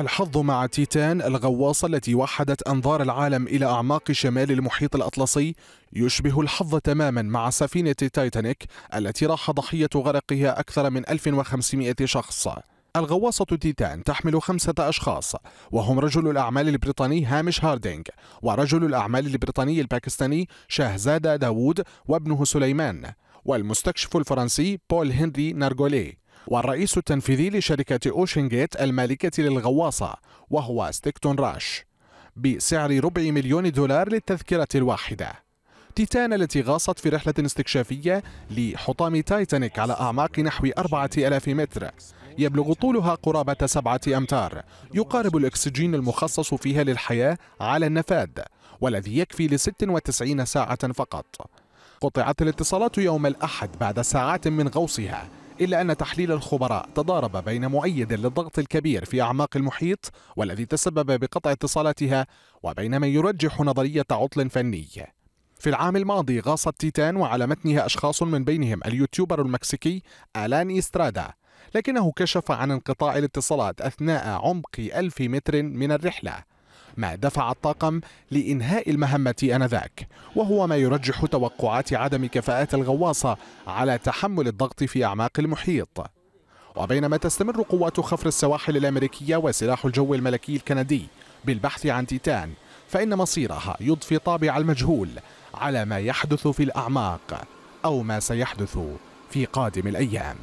الحظ مع تيتان الغواصة التي وحدت أنظار العالم إلى أعماق شمال المحيط الأطلسي يشبه الحظ تماما مع سفينة تايتانيك التي راح ضحية غرقها أكثر من 1500 شخص الغواصة تيتان تحمل خمسة أشخاص وهم رجل الأعمال البريطاني هامش هاردينغ ورجل الأعمال البريطاني الباكستاني شهزادة داوود وابنه سليمان والمستكشف الفرنسي بول هنري نارغوليه والرئيس التنفيذي لشركة أوشن جيت المالكة للغواصة وهو ستيكتون راش بسعر ربع مليون دولار للتذكرة الواحدة تيتان التي غاصت في رحلة استكشافية لحطام تايتانيك على أعماق نحو 4000 متر يبلغ طولها قرابة سبعة أمتار يقارب الأكسجين المخصص فيها للحياة على النفاد والذي يكفي ل 96 ساعة فقط قطعت الاتصالات يوم الأحد بعد ساعات من غوصها إلا أن تحليل الخبراء تضارب بين مؤيد للضغط الكبير في أعماق المحيط والذي تسبب بقطع اتصالاتها وبين من يرجح نظرية عطل فني في العام الماضي غاصت تيتان وعلى متنها أشخاص من بينهم اليوتيوبر المكسيكي آلان إسترادا لكنه كشف عن انقطاع الاتصالات أثناء عمق ألف متر من الرحلة ما دفع الطاقم لإنهاء المهمة آنذاك وهو ما يرجح توقعات عدم كفاءة الغواصة على تحمل الضغط في أعماق المحيط وبينما تستمر قوات خفر السواحل الأمريكية وسلاح الجو الملكي الكندي بالبحث عن تيتان فإن مصيرها يضفي طابع المجهول على ما يحدث في الأعماق أو ما سيحدث في قادم الأيام